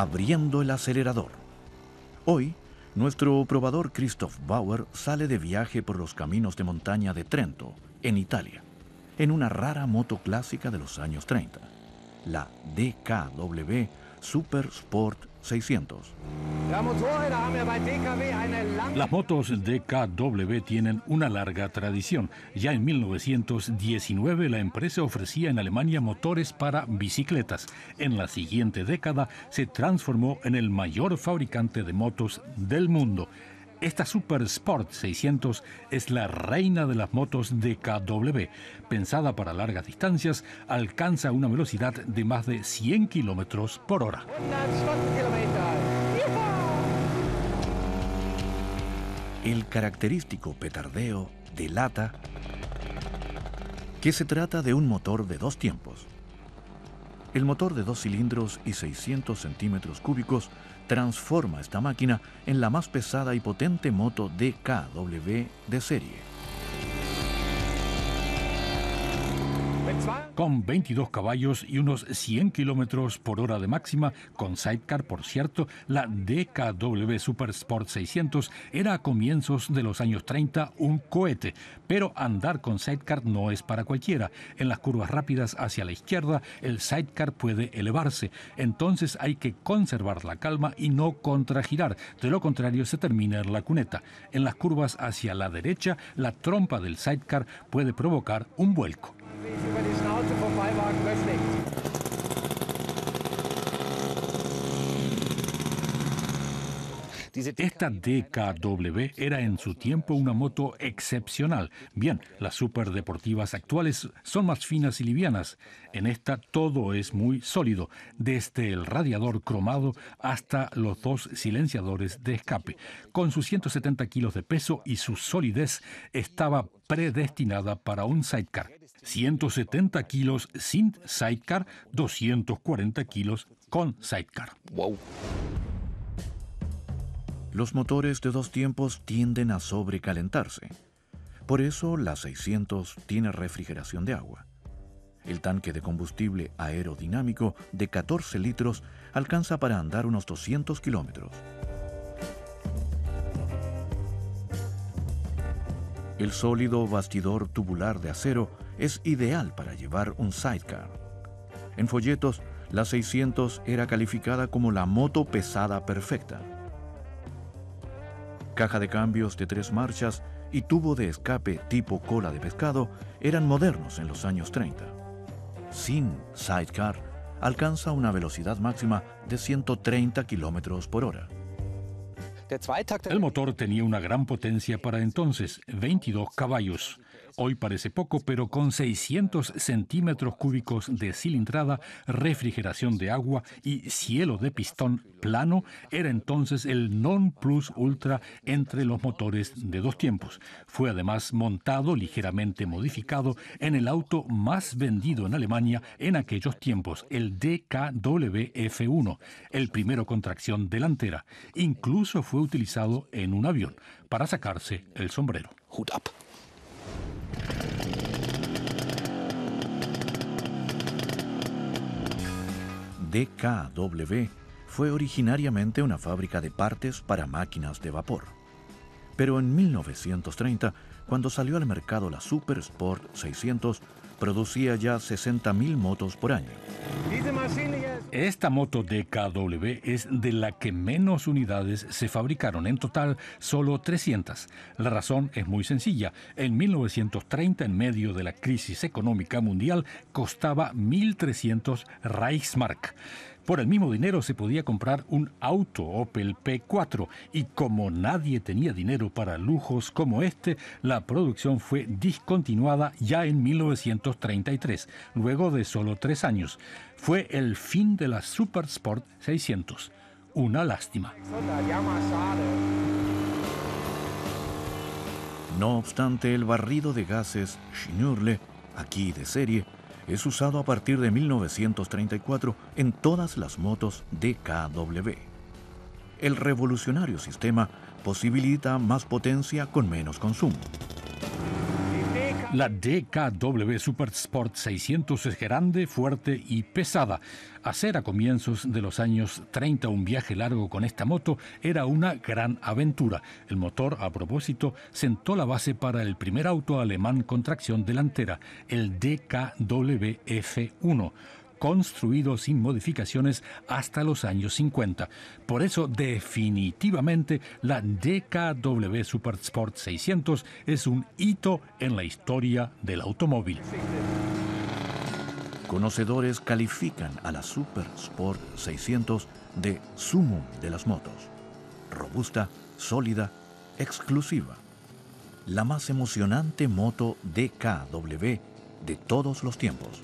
abriendo el acelerador. Hoy, nuestro probador Christoph Bauer sale de viaje por los caminos de montaña de Trento, en Italia, en una rara moto clásica de los años 30, la DKW Super Sport 600. Las motos DKW tienen una larga tradición. Ya en 1919 la empresa ofrecía en Alemania motores para bicicletas. En la siguiente década se transformó en el mayor fabricante de motos del mundo. Esta Super Sport 600 es la reina de las motos de KW. Pensada para largas distancias, alcanza una velocidad de más de 100 kilómetros por hora. El característico petardeo de lata, que se trata de un motor de dos tiempos. El motor de dos cilindros y 600 centímetros cúbicos transforma esta máquina en la más pesada y potente moto DKW de serie con 22 caballos y unos 100 kilómetros por hora de máxima, con sidecar, por cierto, la DKW Super Sport 600 era a comienzos de los años 30 un cohete, pero andar con sidecar no es para cualquiera. En las curvas rápidas hacia la izquierda, el sidecar puede elevarse, entonces hay que conservar la calma y no contragirar, de lo contrario se termina en la cuneta. En las curvas hacia la derecha, la trompa del sidecar puede provocar un vuelco. Esta DKW era en su tiempo una moto excepcional. Bien, las superdeportivas actuales son más finas y livianas. En esta todo es muy sólido, desde el radiador cromado hasta los dos silenciadores de escape. Con sus 170 kilos de peso y su solidez, estaba predestinada para un sidecar. 170 kilos sin sidecar, 240 kilos con sidecar. Wow los motores de dos tiempos tienden a sobrecalentarse. Por eso la 600 tiene refrigeración de agua. El tanque de combustible aerodinámico de 14 litros alcanza para andar unos 200 kilómetros. El sólido bastidor tubular de acero es ideal para llevar un sidecar. En folletos, la 600 era calificada como la moto pesada perfecta caja de cambios de tres marchas y tubo de escape tipo cola de pescado eran modernos en los años 30. Sin sidecar, alcanza una velocidad máxima de 130 km por hora. El motor tenía una gran potencia para entonces, 22 caballos, Hoy parece poco, pero con 600 centímetros cúbicos de cilindrada, refrigeración de agua y cielo de pistón plano, era entonces el non plus ultra entre los motores de dos tiempos. Fue además montado, ligeramente modificado, en el auto más vendido en Alemania en aquellos tiempos, el DKW F1, el primero con tracción delantera. Incluso fue utilizado en un avión para sacarse el sombrero. up. EKW fue originariamente una fábrica de partes para máquinas de vapor. Pero en 1930, cuando salió al mercado la Super Sport 600, producía ya 60.000 motos por año. Esta moto de DKW es de la que menos unidades se fabricaron, en total solo 300. La razón es muy sencilla. En 1930, en medio de la crisis económica mundial, costaba 1.300 Reichsmark. Por el mismo dinero se podía comprar un auto Opel P4 y como nadie tenía dinero para lujos como este, la producción fue discontinuada ya en 1933, luego de solo tres años. Fue el fin de la Super Sport 600. Una lástima. No obstante, el barrido de gases Shinurle, aquí de serie, es usado a partir de 1934 en todas las motos de KW. El revolucionario sistema posibilita más potencia con menos consumo. La DKW Super Sport 600 es grande, fuerte y pesada. Hacer a comienzos de los años 30 un viaje largo con esta moto era una gran aventura. El motor, a propósito, sentó la base para el primer auto alemán con tracción delantera, el DKW F1 construido sin modificaciones hasta los años 50. Por eso, definitivamente, la DKW Supersport 600 es un hito en la historia del automóvil. Conocedores califican a la Super Sport 600 de sumum de las motos. Robusta, sólida, exclusiva. La más emocionante moto DKW de todos los tiempos.